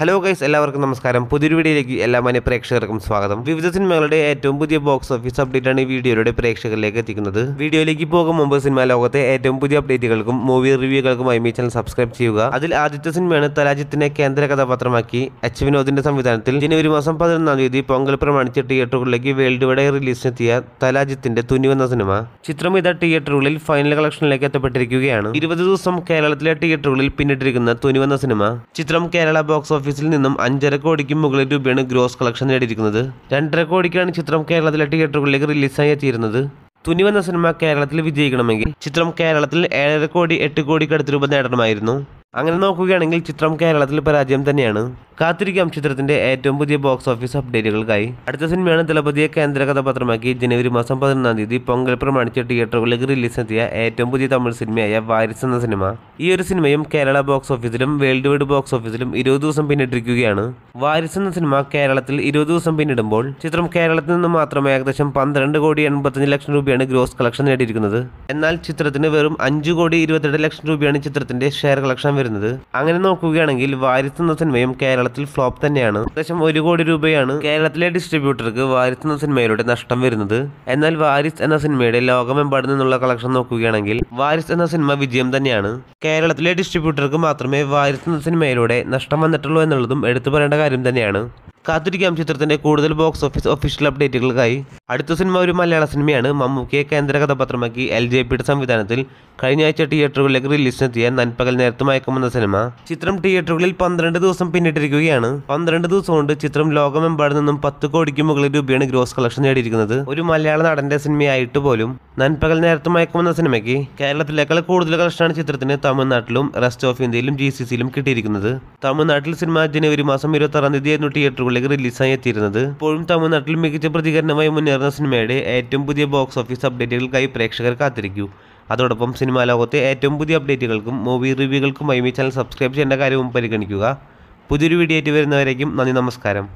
hello guys എല്ലാവർക്കും നമസ്കാരം പുതിയൊരു വീഡിയോയിലേക്ക് എല്ലാ മാന്യ പ്രേക്ഷകർക്കും സ്വാഗതം വിവിധ സിനിമകളുടെ ഏറ്റവും പുതിയ ബോക്സ് ഓഫീസ് അപ്ഡേറ്റാണ് ഈ വീഡിയോയുടെ പ്രേക്ഷകരിലേക്ക് എത്തിക്കുന്നത് വീഡിയോയിലേക്ക് പോകും മുമ്പ് സിനിമ ലോകത്തെ ഏറ്റവും പുതിയ അപ്ഡേറ്റുകൾക്കും മൂവി റിവ്യൂകൾക്കുമായി ഈ ചാനൽ സബ്സ്ക്രൈബ് ചെയ്യുക അതിൽ ആദ്യത്തെ സിനിമയാണ് തലാജിത്തിനെ കേന്ദ്ര കഥാപാത്രമാക്കി എച്ച് വിനോദിന്റെ സംവിധാനത്തിൽ ജനുവരി മാസം പതിനൊന്നാം തീയതി പൊങ്കൽ പ്രമാണിച്ച് തിയേറ്ററുകളിലേക്ക് വേൾഡ് വൈഡ് റിലീസിനെത്തിയ തലാജിത്തിന്റെ വന്ന സിനിമ ചിത്രം ഇതാ തിയേറ്ററുകളിൽ ഫൈനൽ കളക്ഷനിലേക്ക് എത്തപ്പെട്ടിരിക്കുകയാണ് ഇരുപത് ദിവസം കേരളത്തിലെ തിയേറ്ററുകളിൽ പിന്നിട്ടിരിക്കുന്ന വന്ന സിനിമ ചിത്രം കേരള ബോക്സ് ഓഫീസ് ഓഫീസിൽ നിന്നും അഞ്ചര കോടിക്കും മുകളിൽ രൂപയാണ് ഗ്രോസ് കളക്ഷൻ നേടിയിരിക്കുന്നത് രണ്ടര കോടിക്കാണ് ചിത്രം കേരളത്തിലെ തിയേറ്ററുകളിലേക്ക് റിലീസായി എത്തിയിരുന്നത് തുനി വന്ന സിനിമ കേരളത്തിൽ വിജയിക്കണമെങ്കിൽ ചിത്രം കേരളത്തിൽ ഏഴര കോടി എട്ട് കോടിക്കടുത്ത് രൂപ നേടണമായിരുന്നു അങ്ങനെ നോക്കുകയാണെങ്കിൽ ചിത്രം കേരളത്തിൽ പരാജയം തന്നെയാണ് കാത്തിരിക്കാം ചിത്രത്തിന്റെ ഏറ്റവും പുതിയ ബോക്സ് ഓഫീസ് അപ്ഡേറ്റുകൾക്കായി അടുത്ത സിനിമയാണ് ദളപതിയെ കേന്ദ്ര കഥാപാത്രമാക്കി ജനുവരി മാസം പതിനൊന്നാം തീയതി പൊങ്കൽ പ്രമാണിച്ച് തിയേറ്ററുകളിലേക്ക് എത്തിയ ഏറ്റവും പുതിയ തമിഴ് സിനിമയായ വാരിസ് എന്ന സിനിമ ഈ ഒരു സിനിമയും കേരള ബോക്സ് ഓഫീസിലും വേൾഡ് വൈഡ് ബോക്സ് ഓഫീസിലും ഇരുപത് ദിവസം പിന്നിട്ടിരിക്കുകയാണ് വാരിസ് എന്ന സിനിമ കേരളത്തിൽ ഇരുപത് ദിവസം പിന്നിടുമ്പോൾ ചിത്രം കേരളത്തിൽ നിന്ന് മാത്രം ഏകദേശം പന്ത്രണ്ട് കോടി എൺപത്തഞ്ച് ലക്ഷം രൂപയാണ് ഗ്രോസ് കളക്ഷൻ നേടിയിരിക്കുന്നത് എന്നാൽ ചിത്രത്തിന് വെറും അഞ്ചു കോടി ഇരുപത്തിരണ്ട് ലക്ഷം രൂപയാണ് ചിത്രത്തിന്റെ ഷെയർ കളക്ഷൻ വരുന്നത് അങ്ങനെ നോക്കുകയാണെങ്കിൽ വാരിത്തുന്ന സിനിമയും കേരളത്തിൽ ഫ്ലോപ്പ് തന്നെയാണ് ഏകദേശം ഒരു കോടി രൂപയാണ് കേരളത്തിലെ ഡിസ്ട്രിബ്യൂട്ടർക്ക് വാരിത്തുന്ന സിനിമയിലൂടെ നഷ്ടം വരുന്നത് എന്നാൽ വാരിസ് എന്ന സിനിമയുടെ ലോകമെമ്പാടും നിന്നുള്ള കളക്ഷൻ നോക്കുകയാണെങ്കിൽ വാരിസ് എന്ന സിനിമ വിജയം തന്നെയാണ് കേരളത്തിലെ ഡിസ്ട്രിബ്യൂട്ടർക്ക് മാത്രമേ വാരിത്തുന്ന സിനിമയിലൂടെ നഷ്ടം വന്നിട്ടുള്ളൂ എന്നുള്ളതും എടുത്തു പറയേണ്ട കാര്യം തന്നെയാണ് കാത്തിരിക്കാം ചിത്രത്തിന്റെ കൂടുതൽ ബോക്സ് ഓഫീസ് ഒഫീഷ്യൽ അപ്ഡേറ്റുകൾക്കായി അടുത്ത സിനിമ ഒരു മലയാള സിനിമയാണ് മമ്മൂക്കിയെ കേന്ദ്ര കഥാപാത്രമാക്കി എൽ ജെ പിയുടെ സംവിധാനത്തിൽ കഴിഞ്ഞ ആഴ്ച തിയേറ്ററുകളിലേക്ക് റിലീസിനെത്തിയ നൻപകൽ നേരത്തെ മയക്കുമെന്ന സിനിമ ചിത്രം തിയേറ്ററുകളിൽ പന്ത്രണ്ട് ദിവസം പിന്നിട്ടിരിക്കുകയാണ് പന്ത്രണ്ട് ദിവസം കൊണ്ട് ചിത്രം ലോകമെമ്പാട് നിന്നും പത്ത് കോടിക്ക് മുകളിൽ രൂപയാണ് ഗ്രോസ് കളക്ഷൻ നേടിയിരിക്കുന്നത് ഒരു മലയാള നടന്റെ സിനിമയായിട്ട് പോലും നൻപകൽ നേരത്തെ മയക്കുമെന്ന സിനിമയ്ക്ക് കേരളത്തിലേക്കാൾ കൂടുതൽ കളക്ഷനാണ് ചിത്രത്തിന് തമിഴ്നാട്ടിലും റെസ്റ്റ് ഓഫ് ഇന്ത്യയിലും ജി സി സിയിലും കിട്ടിയിരിക്കുന്നത് തമിഴ്നാട്ടിൽ സിനിമ ജനുവരി മാസം ആറാം തീയതി ആയിരുന്നു തിയേറ്ററുകളിലേക്ക് റിലീസായി എത്തിയിരുന്നത് ഇപ്പോഴും തമിഴ്നാട്ടിൽ മികച്ച പ്രതികരണമായി മുന്നേറുന്ന സിനിമയുടെ ഏറ്റവും പുതിയ ബോക്സ് ഓഫീസ് അപ്ഡേറ്റുകൾക്കായി പ്രേക്ഷകർ കാത്തിരിക്കൂ അതോടൊപ്പം സിനിമാ ലോകത്തെ ഏറ്റവും പുതിയ അപ്ഡേറ്റുകൾക്കും മൂവി റിവ്യൂകൾക്കുമായി ഈ ചാനൽ സബ്സ്ക്രൈബ് ചെയ്യേണ്ട കാര്യവും പരിഗണിക്കുക പുതിയൊരു വീഡിയോ ആയിട്ട് വരുന്നവരേക്കും നന്ദി നമസ്കാരം